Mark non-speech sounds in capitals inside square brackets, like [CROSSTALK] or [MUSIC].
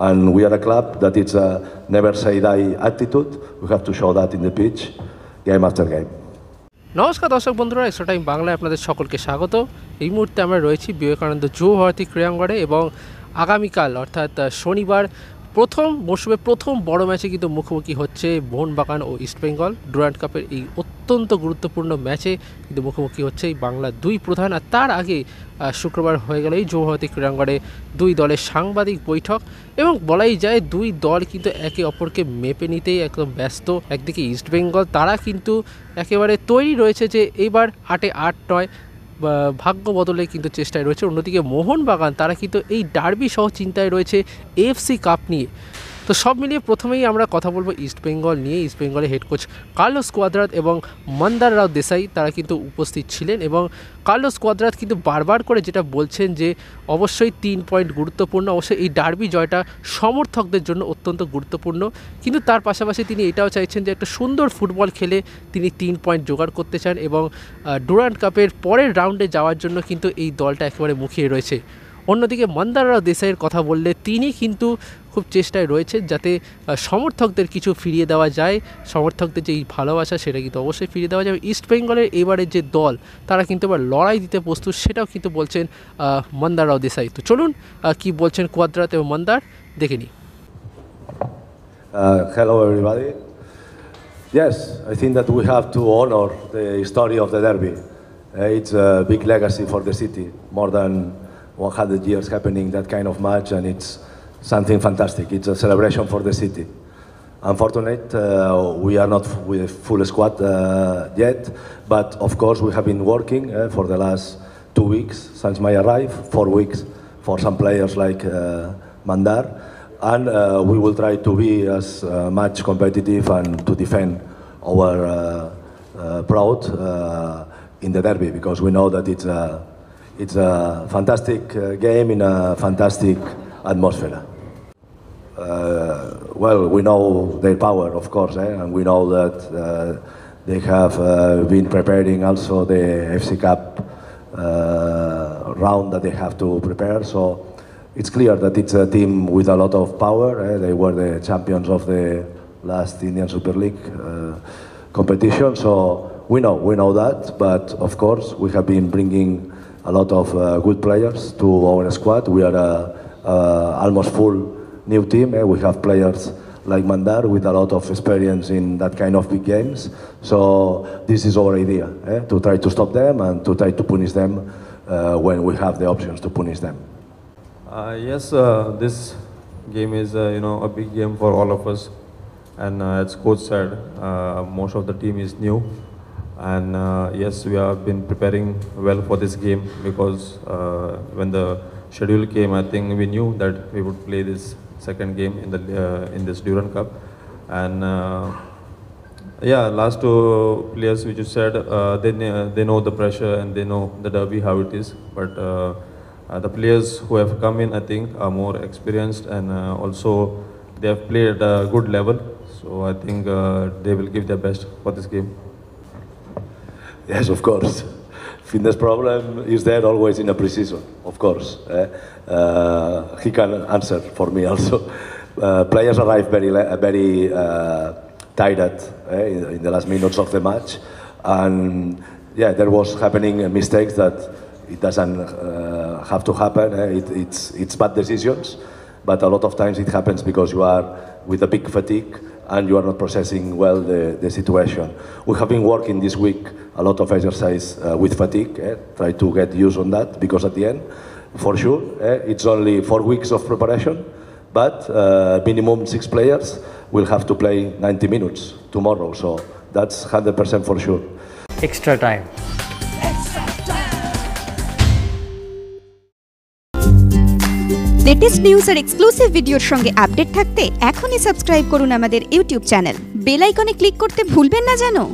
And we are a club that it's a never say die attitude. We have to show that in the pitch, game after game. নমস্কার দর্শক বন্ধুরা extra time বাংলায় আপনাদের সকলকে স্বাগত এই মুহূর্তে আমরা রয়েছি বিবেকানন্দ যুব ভারতী ক্রীড়াঙ্গনে এবং আগামীকাল অর্থাৎ শনিবার প্রথম মৌসুমে প্রথম বড় ম্যাচে কিন্তু মুখোমুখি হচ্ছে মোহনবাগান ও ইস্টবেঙ্গল ডুরান্ট কাপের এই অত্যন্ত গুরুত্বপূর্ণ ম্যাচে কিন্তু মুখোমুখি হচ্ছে এই বাংলা দুই প্রধান আর তার আগে শুক্রবার হয়ে গেল এই যুবভারতী ক্রীড়াঙ্গনে দুই দলের সাংবাদিক বৈঠক এবং বলাই যায় দুই দল কিন্তু একে অপরকে মেপে নিতেই একদম ব্যস্ত একদিকে ইস্টবেঙ্গল তারা কিন্তু একেবারে তৈরি রয়েছে যে এবার আটে আট নয় ভাগ্য বদলে কিন্তু চেষ্টায় রয়েছে অন্যদিকে মোহনবাগান তারা কিন্তু এই ডার্বি সহ চিন্তায় রয়েছে এফসি কাপ নিয়ে তো সব মিলিয়ে প্রথমেই আমরা কথা বলবো ইস্ট বেঙ্গল নিয়ে ইস্ট বেঙ্গলের হেড কোচ কার্লোস কোয়াদ্রাত এবং মন্দার রাও দেশাই তারা কিন্তু উপস্থিত ছিলেন এবং কার্লোস কোয়াদ্রাত কিন্তু বারবার করে যেটা বলছেন যে অবশ্যই তিন পয়েন্ট গুরুত্বপূর্ণ অবশ্যই এই ডার্বি জয়টা সমর্থকদের জন্য অত্যন্ত গুরুত্বপূর্ণ কিন্তু তার পাশাপাশি তিনি এটাও চাইছেন যে একটা সুন্দর ফুটবল খেলে তিনি তিন পয়েন্ট জোগাড় করতে চান এবং ডুরান্ড কাপের পরের রাউন্ডে যাওয়ার জন্য কিন্তু এই দলটা একেবারে মুখিয়ে রয়েছে অন্যদিকে মন্দাররাও দেশাইয়ের কথা বললে তিনি কিন্তু খুব চেষ্টায় রয়েছে যাতে সমর্থকদের কিছু ফিরিয়ে দেওয়া যায় সমর্থকদের যে ভালোবাসা সেটা কিন্তু অবশ্যই ফিরিয়ে দেওয়া যাবে ইস্ট বেঙ্গলের এবারের যে দল তারা কিন্তু এবার লড়াই দিতে প্রস্তুত সেটাও কিন্তু বলছেন মন্দারাও দেশাই তো চলুন কি বলছেন কোয়াদ্রাত এবং মন্দার দেখে নি uh, Yes, I think that we have to honor the history of the derby. Uh, it's a big legacy for the city. More than 100 years happening that kind of match, and it's something fantastic. It's a celebration for the city. Unfortunately, uh, we are not with full squad uh, yet, but of course we have been working uh, for the last two weeks since my arrival, four weeks for some players like uh, Mandar, and uh, we will try to be as uh, much competitive and to defend our proud in the derby because we know that it's a, it's a fantastic game in a fantastic atmosphere. Uh, well, we know their power, of course, eh? and we know that uh, they have uh, been preparing also the FC Cup round that they have to prepare. So it's clear that it's a team with a lot of power. Eh? They were the champions of the last Indian Super League uh, competition, so we know we know that. But of course, we have been bringing a lot of uh, good players to our squad. We are uh, almost full new team. Eh? We have players like Mandar with a lot of experience in that kind of big games. So this is our idea, eh? to try to stop them and to try to punish them uh, when we have the options to punish them. Uh, yes, uh, this game is uh, you know a big game for all of us, and uh, as coach said, uh, most of the team is new, and yes, we have been preparing well for this game because when the schedule came, I think we knew that we would play this second game in the uh, in this Duran Cup, and uh, yeah, last two players which you said uh, they they know the pressure and they know the derby how it is, but. Uh, the players who have come in, I think, are more experienced and uh, also they have played at a good level. So I think uh, they will give their best for this game. Yes, of course fitness problem is there always in a pre-season, of course. Eh? Uh, he can answer for me also. [LAUGHS] Uh, players arrive very, very uh, tired eh, in, in the last minutes of the match, and yeah, there was happening mistakes that it doesn't uh, have to happen. Eh? It, it's, it's bad decisions, but a lot of times it happens because you are with a big fatigue and you are not processing well the, the situation. We have been working this week a lot of exercise uh, with fatigue, eh? try to get used on that, because at the end, for sure, eh, it's only four weeks of preparation, but uh, minimum six players will have to play 90 minutes tomorrow, so that's 100% for sure. Extra time. Latest news আর exclusive ভিডিওর সঙ্গে update থাকতে এখনই subscribe করুন আমাদের YouTube channel bell আইকনে click করতে ভুলবেন না জানো